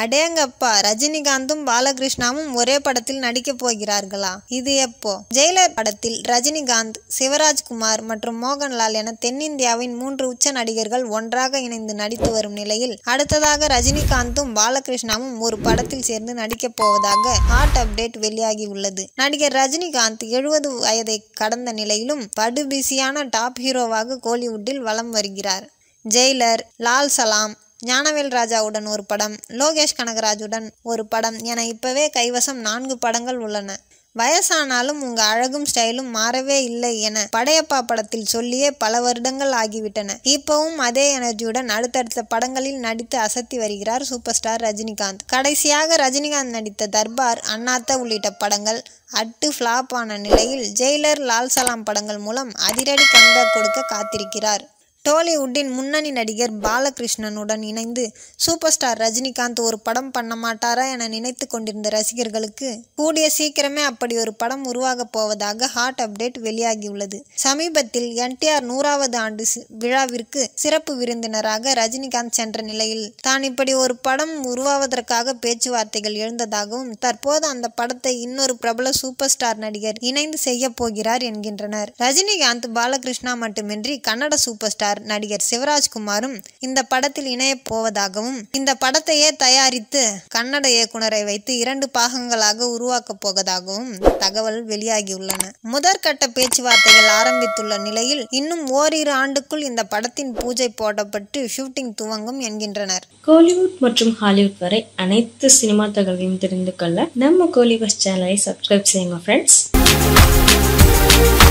அடேங்கப்பா ரஜினிகாந்தும் பாலகிருஷ்ணாவும் ஒரே படத்தில் நடிக்க போகிறார்களா இது எப்போ ஜெயிலர் படத்தில் ரஜினிகாந்த் சிவராஜ்குமார் மற்றும் மோகன்லால் என தென்னிந்தியாவின் மூன்று உச்ச நடிகர்கள் ஒன்றாக இணைந்து நடித்து வரும் நிலையில் அடுத்ததாக ரஜினிகாந்தும் பாலகிருஷ்ணாவும் ஒரு படத்தில் சேர்ந்து நடிக்கப் போவதாக ஹாட் அப்டேட் வெளியாகி உள்ளது நடிகர் ரஜினிகாந்த் எழுபது வயதை கடந்த நிலையிலும் படுபிசியான டாப் ஹீரோவாக கோலிவுட்டில் வலம் வருகிறார் ஜெயிலர் லால் சலாம் ஞானவேல் ராஜாவுடன் ஒரு படம் லோகேஷ் கனகராஜுடன் ஒரு படம் என இப்பவே கைவசம் நான்கு படங்கள் உள்ளன வயசானாலும் உங்க அழகும் ஸ்டைலும் மாறவே இல்லை என படையப்பா படத்தில் சொல்லியே பல வருடங்கள் ஆகிவிட்டன இப்பவும் அதே எனர்ஜியுடன் அடுத்தடுத்த படங்களில் நடித்து அசத்தி வருகிறார் சூப்பர் ஸ்டார் ரஜினிகாந்த் கடைசியாக ரஜினிகாந்த் நடித்த தர்பார் அண்ணாத்த உள்ளிட்ட படங்கள் அட்டு ஃப்ளாப் ஆன நிலையில் ஜெயிலர் லால் சலாம் படங்கள் மூலம் அதிரடி கண்ட கொடுக்க காத்திருக்கிறார் டோலிவுட்டின் முன்னணி நடிகர் பாலகிருஷ்ணனுடன் இணைந்து சூப்பர் ஸ்டார் ரஜினிகாந்த் ஒரு படம் பண்ண மாட்டாரா என நினைத்து கொண்டிருந்த ரசிகர்களுக்கு கூடிய சீக்கிரமே அப்படி ஒரு படம் உருவாக போவதாக ஹாட் அப்டேட் வெளியாகியுள்ளது சமீபத்தில் என்டிஆர் நூறாவது ஆண்டு விழாவிற்கு சிறப்பு விருந்தினராக ரஜினிகாந்த் சென்ற நிலையில் தான் இப்படி ஒரு படம் உருவாவதற்காக பேச்சுவார்த்தைகள் எழுந்ததாகவும் தற்போது அந்த படத்தை இன்னொரு பிரபல சூப்பர் ஸ்டார் நடிகர் இணைந்து செய்ய போகிறார் என்கின்றனர் ரஜினிகாந்த் பாலகிருஷ்ணா மட்டுமின்றி கன்னட சூப்பர் ஸ்டார் இயக்குனர் நடிகர் சிவராஜ்குமாரும் இந்த படத்தில் இணையப் போவதாகவும் இந்த படத்தையே தயாரித்து கன்னட இயக்குனரை வைத்து இரண்டு பாகங்களாக உருவாக்கப் போவதாகவும் தகவல் வெளியாகியுள்ளன முதற்கட்ட பேச்சுவார்த்தைகள் ஆரம்பித்துள்ள நிலையில் இன்னும் ஓரிரு ஆண்டுக்குள் இந்த படத்தின் பூஜை போடப்பட்டு ஷூட்டிங் துவங்கும் என்கின்றனர் கோலிவுட் மற்றும் ஹாலிவுட் வரை அனைத்து சினிமா தகவலையும் தெரிந்து கொள்ள நம்ம கோலிவஸ் சேனலை சப்ஸ்கிரைப் செய்யுங்க ஃப்ரெண்ட்ஸ்